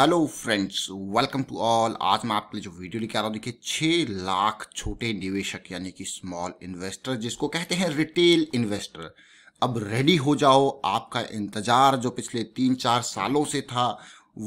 Hello friends welcome to all आज मैं आपके लिए जो वीडियो लेके आ रहा हूँ देखिए छः लाख छोटे निवेशक यानी कि स्मॉल इन्वेस्टर जिसको कहते हैं रिटेल इन्वेस्टर अब रेडी हो जाओ आपका इंतज़ार जो पिछले तीन चार सालों से था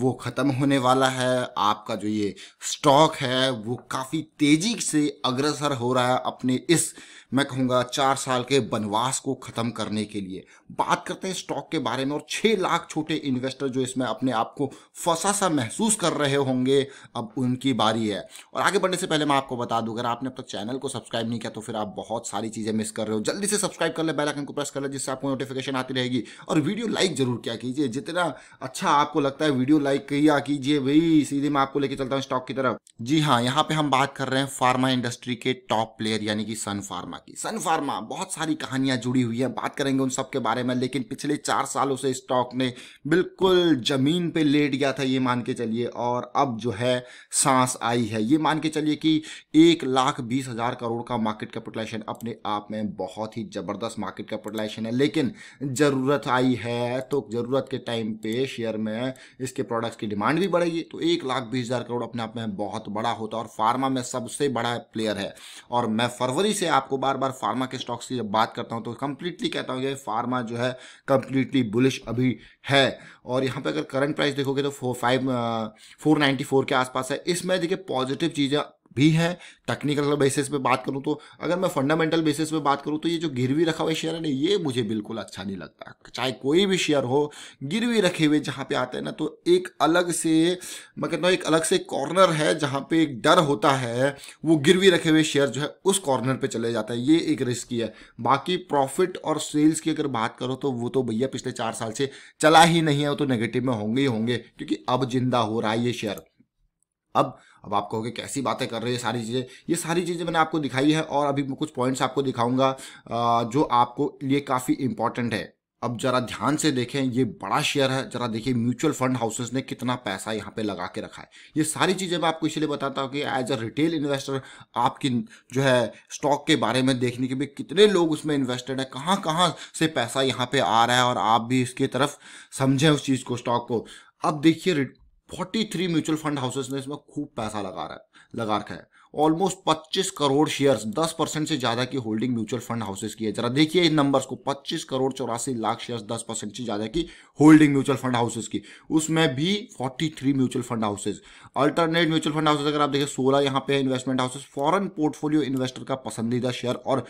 वो ख़त्म होने वाला है आपका जो ये स्टॉक है वो काफ़ी तेज़ी से अग्रसर हो रहा है अपने इस मैं कहूंगा चार साल के बनवास को ख़त्म करने के लिए बात करते हैं स्टॉक के बारे में और छह लाख छोटे इन्वेस्टर जो इसमें अपने आप को फंसा सा महसूस कर रहे होंगे अब उनकी बारी है और आगे बढ़ने से पहले मैं आपको बता दूं अगर आपने अब तक चैनल को सब्सक्राइब नहीं किया तो फिर आप बहुत सारी चीज़ें मिस कर रहे हो जल्दी से सब्सक्राइब कर ले बेलाइकन को प्रेस कर ले जिससे आपको नोटिफिकेशन आती रहेगी और वीडियो लाइक ज़रूर किया कीजिए जितना अच्छा आपको लगता है वीडियो लाइक किया कीजिए वही सीधे मैं आपको लेके चलता हूँ स्टॉक की तरफ जी हाँ यहाँ पे हम बात कर रहे हैं फार्मा इंडस्ट्री के टॉप प्लेयर यानी कि सन फार्मा की सन फार्मा बहुत सारी कहानियां जुड़ी हुई हैं बात करेंगे उन सब के बारे में लेकिन पिछले चार सालों से स्टॉक ने बिल्कुल ज़मीन पे लेट गया था ये मान के चलिए और अब जो है सांस आई है ये मान के चलिए कि एक लाख बीस हज़ार करोड़ का मार्केट कैपिटलाइजेशन अपने आप में बहुत ही ज़बरदस्त मार्केट कैपिटलाइजेशन है लेकिन ज़रूरत आई है तो ज़रूरत के टाइम पे शेयर में इसके प्रोडक्ट्स की डिमांड भी बढ़ेगी तो एक लाख बीस हज़ार करोड़ अपने आप में बहुत बड़ा होता है और फार्मा में सबसे बड़ा प्लेयर है और मैं फरवरी से आपको बार बार बार फार्मा के स्टॉक्स की जब बात करता हूँ तो कंप्लीटली कहता हूँ कि फार्मा जो है कंप्लीटली बुलिश अभी है और यहाँ पे अगर करंट प्राइस देखोगे तो four five four ninety four के आसपास है इसमें देखिए पॉजिटिव चीज़ें भी है टेक्निकल बेसिस पे बात करूँ तो अगर मैं फंडामेंटल बेसिस पे बात करूँ तो ये जो गिरवी रखा हुआ शेयर है ना ये मुझे बिल्कुल अच्छा नहीं लगता चाहे कोई भी शेयर हो गिरवी रखे हुए जहाँ पे आते हैं ना तो एक अलग से मैं कहता हूँ एक अलग से कॉर्नर है जहाँ पे एक डर होता है वो गिरवी रखे हुए शेयर जो है उस कॉर्नर पर चले जाता है ये एक रिस्क है बाकी प्रॉफिट और सेल्स की अगर बात करो तो वो तो भैया पिछले चार साल से चला ही नहीं है वो तो नेगेटिव में होंगे ही होंगे क्योंकि अब जिंदा हो रहा है ये शेयर अब अब आप कहोगे कैसी बातें कर रहे हैं सारी चीज़ें ये सारी चीज़ें मैंने आपको दिखाई है और अभी मैं कुछ पॉइंट्स आपको दिखाऊंगा जो आपको लिए काफ़ी इंपॉर्टेंट है अब जरा ध्यान से देखें ये बड़ा शेयर है जरा देखिए म्यूचुअल फंड हाउसेस ने कितना पैसा यहाँ पे लगा के रखा है ये सारी चीज़ें मैं आपको इसलिए बताता हूँ कि एज अ रिटेल इन्वेस्टर आपकी जो है स्टॉक के बारे में देखने के भी कितने लोग उसमें इन्वेस्टेड है कहाँ कहाँ से पैसा यहाँ पे आ रहा है और आप भी इसकी तरफ समझें उस चीज़ को स्टॉक को अब देखिए forty three mutual fund houses ने इसमें खूब पैसा लगा रहा है लगा रखा है ऑलमोस्ट पच्चीस करोड़ शेयर्स दस परसेंट से ज़्यादा की होल्डिंग म्यूचुअल फंड हाउसेस की है जरा देखिए इन नंबर्स को पच्चीस करोड़ चौरासी लाख शेयर्स दस परसेंट से ज़्यादा की होल्डिंग म्यूचुअल फंड हाउसेस की उसमें भी forty three mutual fund houses alternate mutual fund houses अगर आप देखिए सोलह यहाँ पे investment houses foreign portfolio investor का पसंदीदा शेयर और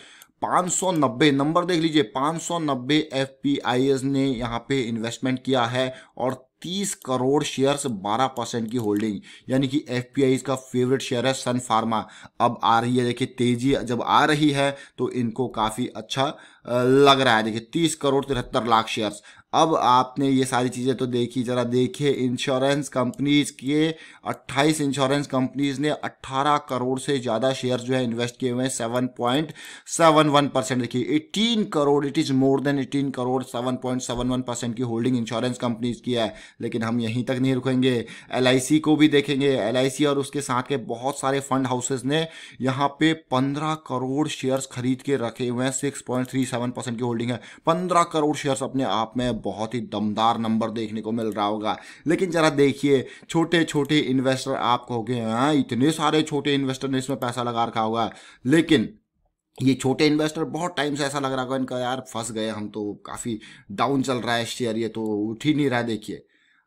590 नंबर देख लीजिए 590 एफपीआईएस ने यहाँ पे इन्वेस्टमेंट किया है और 30 करोड़ शेयर्स 12 परसेंट की होल्डिंग यानी कि एफ का फेवरेट शेयर है सन फार्मा अब आ रही है देखिए तेजी जब आ रही है तो इनको काफ़ी अच्छा लग रहा है देखिए तीस करोड़ तिहत्तर लाख शेयर्स अब आपने ये सारी चीज़ें तो देखी ज़रा देखिए इंश्योरेंस कंपनीज के 28 इंश्योरेंस कंपनीज ने 18 करोड़ से ज़्यादा शेयर जो है इन्वेस्ट किए हुए हैं seven point seven one percent देखिए eighteen crore it is more than 18 crore seven point seven one percent की होल्डिंग इंश्योरेंस कंपनीज की है लेकिन हम यहीं तक नहीं रुकेंगे एल को भी देखेंगे एल और उसके साथ के बहुत सारे फंड हाउसेज ने यहाँ पे पंद्रह करोड़ शेयर्स खरीद के रखे हुए हैं सिक्स की होल्डिंग है पंद्रह करोड़ शेयर्स अपने आप में बहुत ही दमदार नंबर देखने को मिल रहा होगा लेकिन ज़रा देखिए छोटे छोटे इन्वेस्टर आप कहोगे हाँ इतने सारे छोटे इन्वेस्टर ने इसमें पैसा लगा रखा होगा लेकिन ये छोटे इन्वेस्टर बहुत टाइम से ऐसा लग रहा होगा इनका यार फंस गए हम तो काफ़ी डाउन चल रहा है शेयर ये तो उठ ही नहीं रहा देखिए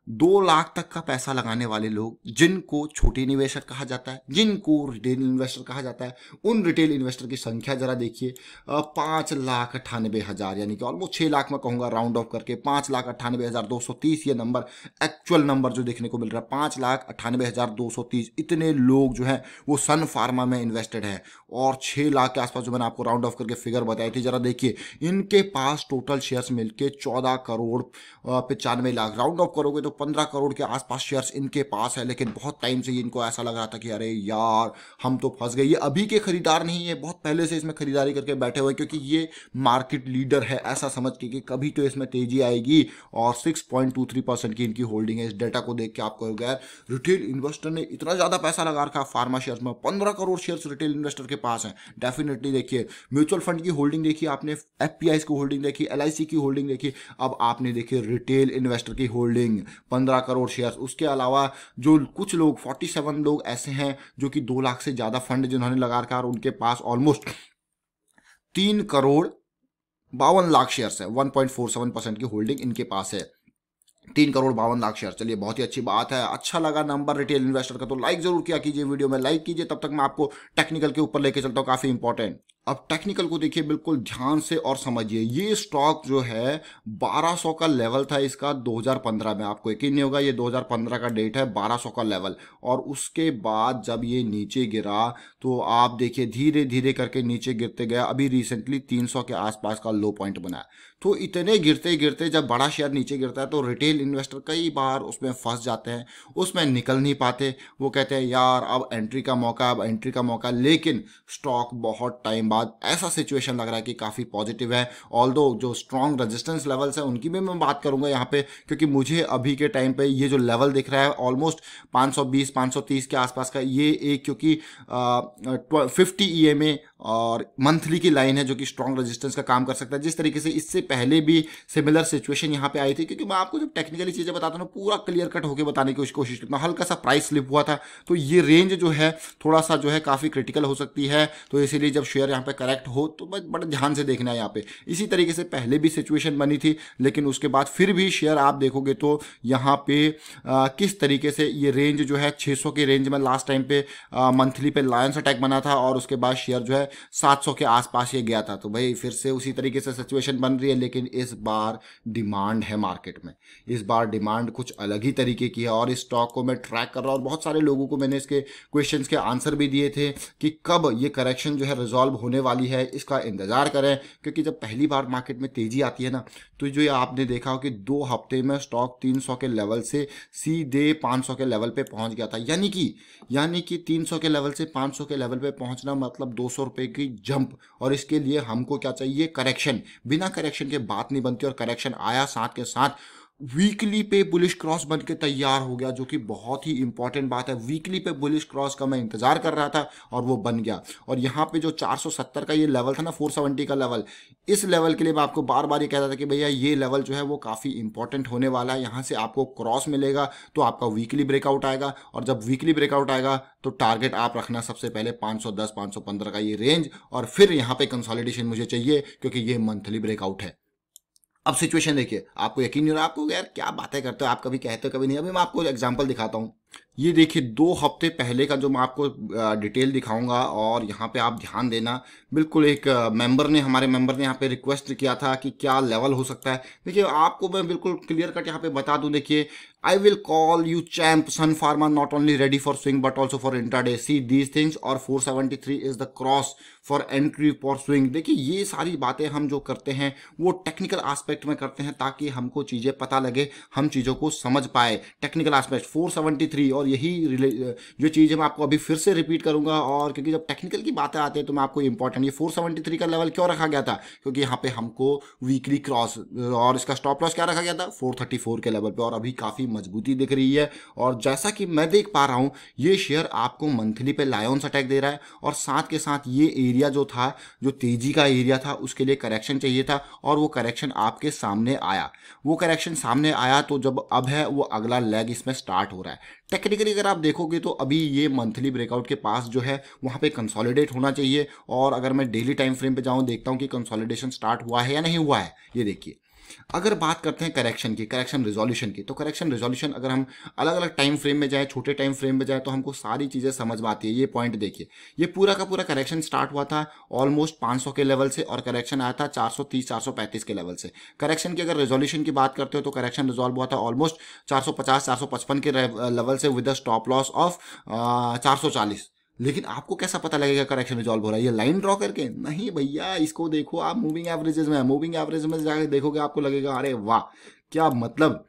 दो लाख तक का पैसा लगाने वाले लोग जिनको छोटे निवेशक कहा जाता है जिनको रिटेल इन्वेस्टर कहा जाता है उन रिटेल इन्वेस्टर की संख्या जरा देखिए पाँच लाख अट्ठानबे हज़ार यानी कि ऑलमोस्ट छः लाख में कहूँगा राउंड ऑफ करके पाँच लाख अट्ठानबे हज़ार दो सौ तीस ये नंबर एक्चुअल नंबर जो देखने को मिल रहा है पाँच लाख अट्ठानबे हज़ार दो सौ तीस इतने लोग जो हैं वो सन फार्मा में इन्वेस्टेड हैं और छः लाख के आसपास जो मैंने आपको राउंड ऑफ करके फिगर बताई थी जरा देखिए इनके पास टोटल शेयर्स मिलकर चौदह करोड़ पचानवे लाख राउंड ऑफ करोगे तो पंद्रह करोड़ के आसपास शेयर्स इनके पास है लेकिन बहुत टाइम से इनको ऐसा लग रहा था कि अरे यार हम तो फंस गए ये अभी के खरीदार नहीं है बहुत पहले से इसमें खरीदारी करके बैठे हुए क्योंकि ये मार्केट लीडर है ऐसा समझ के कि कभी तो इसमें तेजी आएगी और six point two three percent की इनकी होल्डिंग है इस डेटा को देख के आपको हो गया रिटेल इन्वेस्टर ने इतना ज़्यादा पैसा लगा रखा फार्मा शेयर्स में पंद्रह करोड़ शेयर्स रिटेल इन्वेस्टर के पास है डेफिनेटली देखिए म्यूचुअल फंड की होल्डिंग देखी आपने एफ की होल्डिंग देखी एल की होल्डिंग देखी अब आपने देखी रिटेल इन्वेस्टर की होल्डिंग पंद्रह करोड़ शेयर्स उसके अलावा जो कुछ लोग फोर्टी सेवन लोग ऐसे हैं जो कि दो लाख से ज़्यादा फंड जिन्होंने लगा रखा और उनके पास ऑलमोस्ट तीन करोड़ बावन लाख शेयर्स है one point four seven percent की होल्डिंग इनके पास है तीन करोड़ बावन लाख शेयर चलिए बहुत ही अच्छी बात है अच्छा लगा नंबर रिटेल इन्वेस्टर का तो लाइक जरूर किया कीजिए वीडियो में लाइक कीजिए तब तक मैं आपको टेक्निकल के ऊपर लेके चलता हूँ काफ़ी इंपॉर्टेंट अब टेक्निकल को देखिए बिल्कुल ध्यान से और समझिए ये स्टॉक जो है 1200 का लेवल था इसका 2015 में आपको यकीन नहीं होगा ये 2015 का डेट है 1200 का लेवल और उसके बाद जब ये नीचे गिरा तो आप देखिए धीरे धीरे करके नीचे गिरते गया अभी रिसेंटली 300 के आसपास का लो पॉइंट बना तो इतने गिरते गिरते जब बड़ा शेयर नीचे गिरता है तो रिटेल इन्वेस्टर कई बार उसमें फंस जाते हैं उसमें निकल नहीं पाते वो कहते हैं यार अब एंट्री का मौका अब एंट्री का मौका लेकिन स्टॉक बहुत टाइम बाद ऐसा सिचुएशन लग रहा है कि काफ़ी पॉजिटिव है ऑल जो स्ट्रॉन्ग रजिस्टेंस लेवल्स हैं उनकी भी मैं बात करूंगा यहाँ पे क्योंकि मुझे अभी के टाइम पे ये जो लेवल दिख रहा है ऑलमोस्ट 520 530 के आसपास का ये एक क्योंकि फिफ्टी ई एम और मंथली की लाइन है जो कि स्ट्रॉन्ग रेजिस्टेंस का काम कर सकता है जिस तरीके से इससे पहले भी सिमिलर सिचुएशन यहाँ पे आई थी क्योंकि मैं आपको जब टेक्निकली चीज़ें बताता हूँ पूरा क्लियर कट होकर बताने की कोशिश करता हूँ हल्का सा प्राइस स्लिप हुआ था तो ये रेंज जो है थोड़ा सा जो है काफ़ी क्रिटिकल हो सकती है तो इसीलिए जब शेयर यहाँ पे करेक्ट हो तो बस बड़े ध्यान से देखना है यहाँ पे इसी तरीके से पहले भी सिचुएशन बनी थी लेकिन उसके बाद फिर भी शेयर आप देखोगे तो यहाँ पे आ, किस तरीके से ये रेंज जो है 600 के रेंज में लास्ट टाइम पे मंथली पे लायंस अटैक बना था और उसके बाद शेयर जो है 700 के आसपास ये गया था तो भाई फिर से उसी तरीके से सिचुएशन बन रही है लेकिन इस बार डिमांड है मार्केट में इस बार डिमांड कुछ अलग ही तरीके की है और इस स्टॉक को मैं ट्रैक कर रहा हूँ और बहुत सारे लोगों को मैंने इसके क्वेश्चन के आंसर भी दिए थे कि कब ये करेक्शन जो है रिजॉल्व होने होने वाली है इसका इंतज़ार करें क्योंकि जब पहली बार मार्केट में तेज़ी आती है ना तो जो ये आपने देखा हो कि दो हफ्ते में स्टॉक 300 के लेवल से सीधे 500 के लेवल पे पहुंच गया था यानी कि यानी कि 300 के लेवल से 500 के लेवल पे पहुंचना मतलब दो सौ की जंप और इसके लिए हमको क्या चाहिए करेक्शन बिना करेक्शन के बात नहीं बनती और करेक्शन आया साथ के साथ वीकली पे बुलिश क्रॉस बन के तैयार हो गया जो कि बहुत ही इंपॉर्टेंट बात है वीकली पे बुलिश क्रॉस का मैं इंतजार कर रहा था और वो बन गया और यहाँ पे जो 470 का ये लेवल था ना 470 का लेवल इस लेवल के लिए मैं आपको बार बार ये कहता था कि भैया ये लेवल जो है वो काफ़ी इंपॉर्टेंट होने वाला है यहाँ से आपको क्रॉस मिलेगा तो आपका वीकली ब्रेकआउट आएगा और जब वीकली ब्रेकआउट आएगा तो टारगेट आप रखना सबसे पहले 510 सौ का ये रेंज और फिर यहाँ पे कंसोलिडेशन मुझे चाहिए क्योंकि ये मंथली ब्रेकआउट है अब सिचुएशन देखिए आपको यकीन नहीं हो रहा आपको यार क्या बातें करते हो आप कभी कहते हो कभी नहीं अभी मैं आपको एग्जाम्पल दिखाता हूँ ये देखिए दो हफ्ते पहले का जो मैं आपको डिटेल दिखाऊंगा और यहाँ पे आप ध्यान देना बिल्कुल एक मेंबर ने हमारे मेंबर ने यहाँ पे रिक्वेस्ट किया था कि क्या लेवल हो सकता है देखिए आपको मैं बिल्कुल क्लियर कट यहाँ पे बता दूँ देखिए I will call you champ Sun Pharma not only ready for swing but also for intraday. See these things और 473 is the cross for entry for swing. देखिए ये सारी बातें हम जो करते हैं वो टेक्निकल आस्पेक्ट में करते हैं ताकि हमको चीज़ें पता लगे हम चीज़ों को समझ पाए टेक्निकल सेवेंटी 473 और यही जो चीज़ है मैं आपको अभी फिर से रिपीट करूंगा और क्योंकि जब टेक्निकल की बातें आती है तो मैं आपको इंपॉर्टेंट ये 473 का लेवल क्यों रखा गया था क्योंकि यहाँ पे हमको वीकली क्रॉस और इसका स्टॉप लॉस क्या रखा गया था 434 के लेवल पे और अभी काफ़ी मजबूती दिख रही है और जैसा कि मैं देख पा रहा हूँ ये शेयर आपको मंथली पे लायंस अटैक दे रहा है और साथ के साथ ये एरिया जो था जो तेजी का एरिया था उसके लिए करेक्शन चाहिए था और वो करेक्शन आपके सामने आया वो करेक्शन सामने आया तो जब अब है वो अगला लेग इसमें स्टार्ट हो रहा है टेक्निकली अगर आप देखोगे तो अभी ये मंथली ब्रेकआउट के पास जो है वहाँ पे कंसोलिडेट होना चाहिए और अगर मैं डेली टाइम फ्रेम पे जाऊँ देखता हूँ कि कंसोलिडेशन स्टार्ट हुआ है या नहीं हुआ है ये देखिए अगर बात करते हैं करेक्शन की करेक्शन रिजोल्यूशन की तो करेक्शन रिजोल्यूशन अगर हम अलग अलग टाइम फ्रेम में जाए छोटे टाइम फ्रेम में जाए तो हमको सारी चीज़ें समझ में आती है ये पॉइंट देखिए ये पूरा का पूरा करेक्शन स्टार्ट हुआ था ऑलमोस्ट 500 के लेवल से और करेक्शन आया था 430 435 के लेवल से करेक्शन की अगर रेजोल्यूशन की बात करते हो तो करेक्शन रिजॉल्व हुआ था ऑलमोस्ट चार सौ के लेवल से विद स्टॉप लॉस ऑफ चार लेकिन आपको कैसा पता लगेगा करेक्शन रिजॉल्व हो रहा है ये लाइन ड्रॉ करके नहीं भैया इसको देखो आप मूविंग एवरेजेस में मूविंग एवरेज में जाकर देखोगे आपको लगेगा अरे वाह क्या मतलब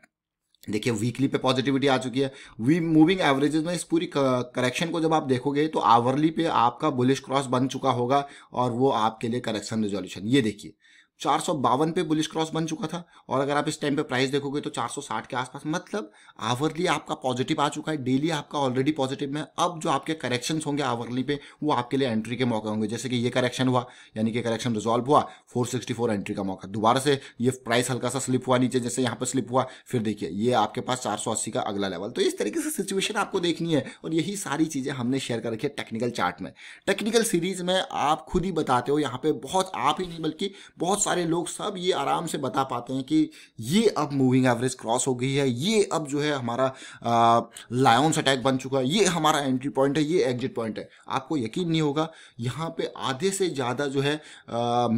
देखिए वीकली पे पॉजिटिविटी आ चुकी है वी मूविंग एवरेजेस में इस पूरी करेक्शन को जब आप देखोगे तो आवरली पे आपका बुलिश क्रॉस बन चुका होगा और वो आपके लिए करेक्शन रिजोल्यूशन ये देखिए चार सौ बावन पे बुलिश क्रॉस बन चुका था और अगर आप इस टाइम पे प्राइस देखोगे तो 460 के आसपास मतलब आवरली आपका पॉजिटिव आ चुका है डेली आपका ऑलरेडी पॉजिटिव में अब जो आपके करेक्शंस होंगे आवरली पे वो आपके लिए एंट्री के मौके होंगे जैसे कि ये करेक्शन हुआ यानी कि करेक्शन रिजॉल्व हुआ 464 एंट्री का मौका दोबारा से ये प्राइस हल्का सा स्लिप हुआ नीचे जैसे यहाँ पर स्लिप हुआ फिर देखिए ये आपके पास चार का अगला लेवल तो इस तरीके से सिचुएशन आपको देखनी है और यही सारी चीज़ें हमने शेयर कर रखी है टेक्निकल चार्ट में टेक्निकल सीरीज में आप खुद ही बताते हो यहाँ पे बहुत आप ही नहीं बल्कि बहुत सारे लोग सब ये आराम से बता पाते हैं कि ये अब मूविंग एवरेज क्रॉस हो गई है ये अब जो है हमारा लायंस अटैक बन चुका है ये हमारा एंट्री पॉइंट है ये एग्जिट पॉइंट है आपको यकीन नहीं होगा यहाँ पे आधे से ज़्यादा जो है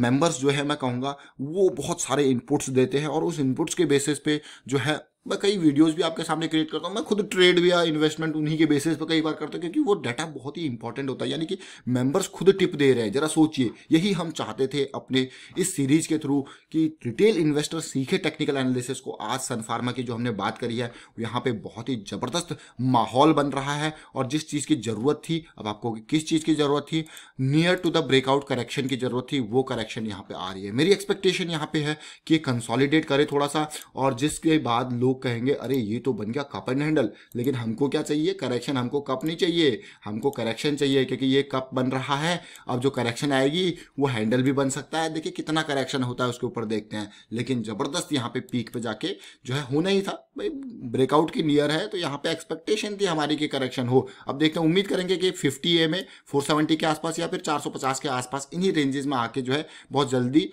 मेंबर्स जो है मैं कहूँगा वो बहुत सारे इनपुट्स देते हैं और उस इनपुट्स के बेसिस पे जो है मैं कई वीडियोज भी आपके सामने क्रिएट करता हूँ मैं खुद ट्रेड भी या इन्वेस्टमेंट उन्हीं के बेसिस पर कई बार करता हूँ क्योंकि वो डाटा बहुत ही इंपॉर्टेंट होता है यानी कि मेंबर्स खुद टिप दे रहे हैं जरा सोचिए यही हम चाहते थे अपने इस सीरीज के थ्रू कि रिटेल इन्वेस्टर सीखे टेक्निकल एनालिसिस को आज सनफार्मा की जो हमने बात करी है यहाँ पर बहुत ही ज़बरदस्त माहौल बन रहा है और जिस चीज़ की ज़रूरत थी अब आपको किस चीज़ की ज़रूरत थी near to the breakout correction की ज़रूरत थी वो करेक्शन यहाँ पर आ रही है मेरी एक्सपेक्टेशन यहाँ पे है कि कंसॉलिडेट करे थोड़ा सा और जिसके बाद लोग लोग कहेंगे अरे ये तो बन गया कप एंड हैंडल लेकिन हमको क्या चाहिए करेक्शन हमको कप नहीं चाहिए हमको करेक्शन चाहिए क्योंकि ये कप बन रहा है अब जो करेक्शन आएगी वो हैंडल भी बन सकता है देखिए कितना करेक्शन होता है उसके ऊपर देखते हैं लेकिन ज़बरदस्त यहाँ पे पीक पे जाके जो है होना ही था भाई ब्रेकआउट की नियर है तो यहाँ पे एक्सपेक्टेशन थी हमारी कि करेक्शन हो अब देखते हैं उम्मीद करेंगे कि फिफ्टी ए में 470 के आसपास या फिर 450 के आसपास इन्हीं रेंजेस में आके जो है बहुत जल्दी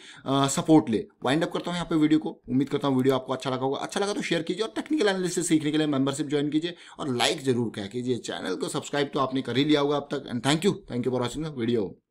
सपोर्ट ले वाइंड अप करता हूँ यहाँ पे वीडियो को उम्मीद करता हूँ वीडियो आपको अच्छा लगा होगा अच्छा लगा तो शेयर कीजिए और टेक्निकल एनालिसिस सीखने के लिए मेंबरशिप ज्वाइन कीजिए और लाइक जरूर कह कीजिए चैनल को सब्सक्राइब तो आपने कर ही लिया होगा अब तक and thank you thank you for watching video